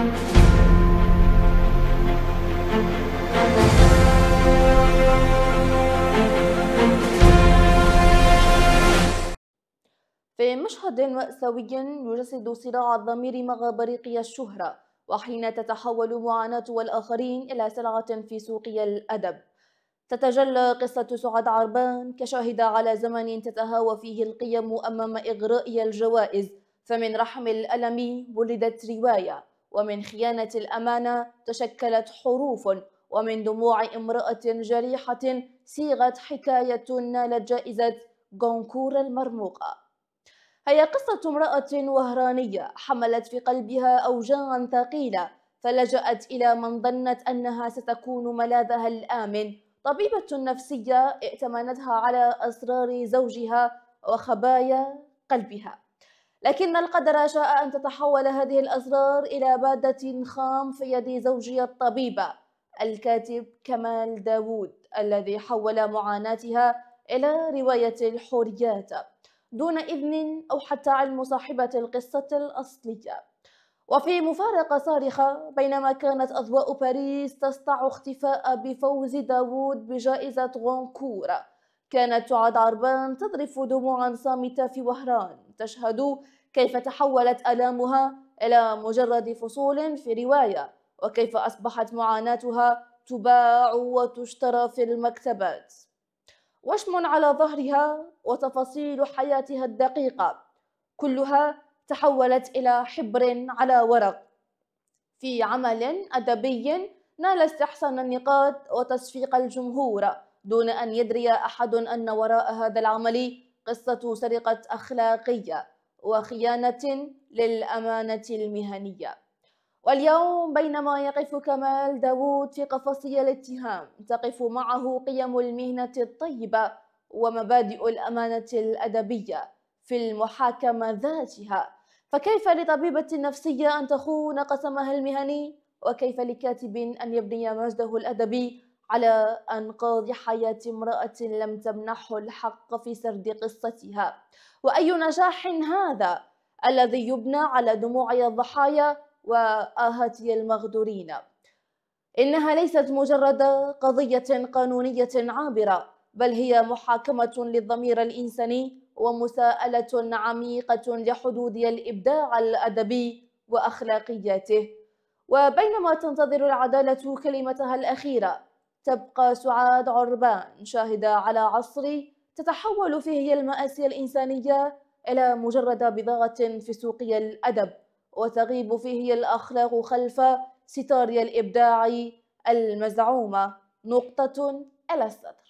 في مشهد مأساوي يجسد صراع الضمير مع بريقي الشهرة وحين تتحول معاناة الآخرين إلى سلعة في سوق الأدب تتجلى قصة سعاد عربان كشاهدة على زمن تتهاوى فيه القيم أمام إغراء الجوائز فمن رحم الألم ولدت رواية ومن خيانة الأمانة تشكلت حروف ومن دموع امرأة جريحة صيغت حكاية نالت جائزة غونكور المرموقة هي قصة امرأة وهرانية حملت في قلبها أوجاعا ثقيلة فلجأت إلى من ظنت أنها ستكون ملاذها الآمن طبيبة نفسية ائتمنتها على أسرار زوجها وخبايا قلبها لكن القدر شاء أن تتحول هذه الأسرار إلى بادة خام في يد زوجي الطبيبة الكاتب كمال داوود الذي حول معاناتها إلى رواية الحوريات دون إذن أو حتى علم صاحبة القصة الأصلية وفي مفارقة صارخة بينما كانت أضواء باريس تسطع اختفاء بفوز داوود بجائزة غونكور كانت تعد عربان تذرف دموعا صامتة في وهران تشهد كيف تحولت آلامها إلى مجرد فصول في رواية وكيف أصبحت معاناتها تباع وتشترى في المكتبات وشم على ظهرها وتفاصيل حياتها الدقيقة كلها تحولت إلى حبر على ورق في عمل أدبي نال استحسان النقاد وتصفيق الجمهور دون أن يدري أحد أن وراء هذا العمل قصة سرقة أخلاقية وخيانة للأمانة المهنية واليوم بينما يقف كمال داوود في قفصي الاتهام تقف معه قيم المهنة الطيبة ومبادئ الأمانة الأدبية في المحاكمة ذاتها فكيف لطبيبة نفسية أن تخون قسمها المهني وكيف لكاتب أن يبني مجده الأدبي على أنقاض حياة امرأة لم تمنحه الحق في سرد قصتها وأي نجاح هذا الذي يبنى على دموع الضحايا وآهات المغدورين إنها ليست مجرد قضية قانونية عابرة بل هي محاكمة للضمير الإنساني ومساءلة عميقة لحدود الإبداع الأدبي وأخلاقياته وبينما تنتظر العدالة كلمتها الأخيرة تبقى سعاد عربان شاهدة على عصر تتحول فيه المآسي الإنسانية إلى مجرد بضاعة في سوق الأدب وتغيب فيه الأخلاق خلف ستار الإبداع المزعومة نقطة إلى السطر